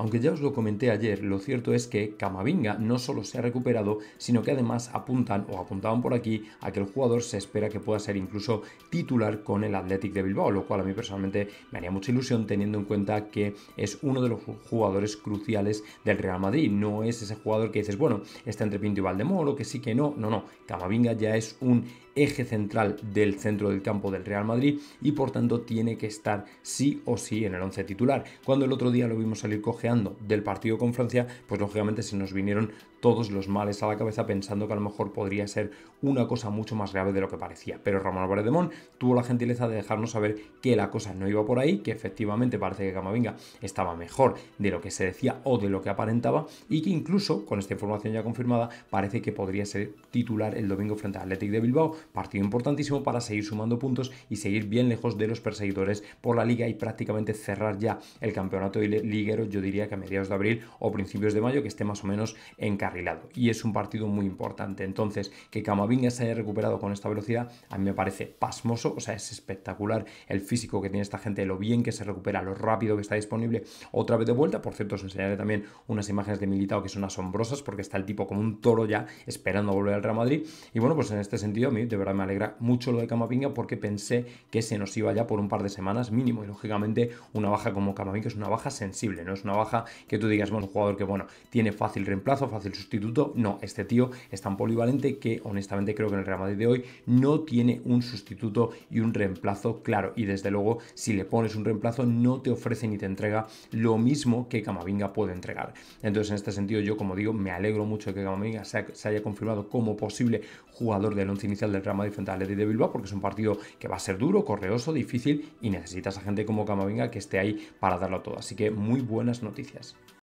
Aunque ya os lo comenté ayer, lo cierto es que Camavinga no solo se ha recuperado, sino que además apuntan o apuntaban por aquí a que el jugador se espera que pueda ser incluso titular con el Athletic de Bilbao, lo cual a mí personalmente me haría mucha ilusión teniendo en cuenta que es uno de los jugadores cruciales del Real Madrid. No es ese jugador que dices, bueno, está entre Pinto y Valdemoro, que sí que no, no, no. Camavinga ya es un eje central del centro del campo del Real Madrid y por tanto tiene que estar sí o sí en el 11 titular. Cuando el otro día lo vimos salir cojeando del partido con Francia, pues lógicamente se nos vinieron todos los males a la cabeza pensando que a lo mejor podría ser una cosa mucho más grave de lo que parecía. Pero Ramón Álvarez de tuvo la gentileza de dejarnos saber que la cosa no iba por ahí, que efectivamente parece que Camavinga estaba mejor de lo que se decía o de lo que aparentaba y que incluso con esta información ya confirmada parece que podría ser titular el domingo frente al Athletic de Bilbao, Partido importantísimo para seguir sumando puntos y seguir bien lejos de los perseguidores por la liga y prácticamente cerrar ya el campeonato liguero, yo diría que a mediados de abril o principios de mayo, que esté más o menos encarrilado. Y es un partido muy importante. Entonces, que Camavinga se haya recuperado con esta velocidad, a mí me parece pasmoso, o sea, es espectacular el físico que tiene esta gente, lo bien que se recupera, lo rápido que está disponible otra vez de vuelta. Por cierto, os enseñaré también unas imágenes de Militao que son asombrosas porque está el tipo como un toro ya esperando volver al Real Madrid. Y bueno, pues en este sentido a mí de verdad me alegra mucho lo de Camavinga porque pensé que se nos iba ya por un par de semanas mínimo y lógicamente una baja como Camavinga es una baja sensible, no es una baja que tú digas, bueno, un jugador que bueno, tiene fácil reemplazo, fácil sustituto, no, este tío es tan polivalente que honestamente creo que en el Real Madrid de hoy no tiene un sustituto y un reemplazo claro y desde luego si le pones un reemplazo no te ofrece ni te entrega lo mismo que Camavinga puede entregar. Entonces en este sentido yo como digo me alegro mucho que Camavinga se, haya confirmado como posible jugador del once inicial del rama Real frente al de Bilbao, porque es un partido que va a ser duro, correoso, difícil y necesitas a gente como Camavinga que esté ahí para darlo todo. Así que muy buenas noticias.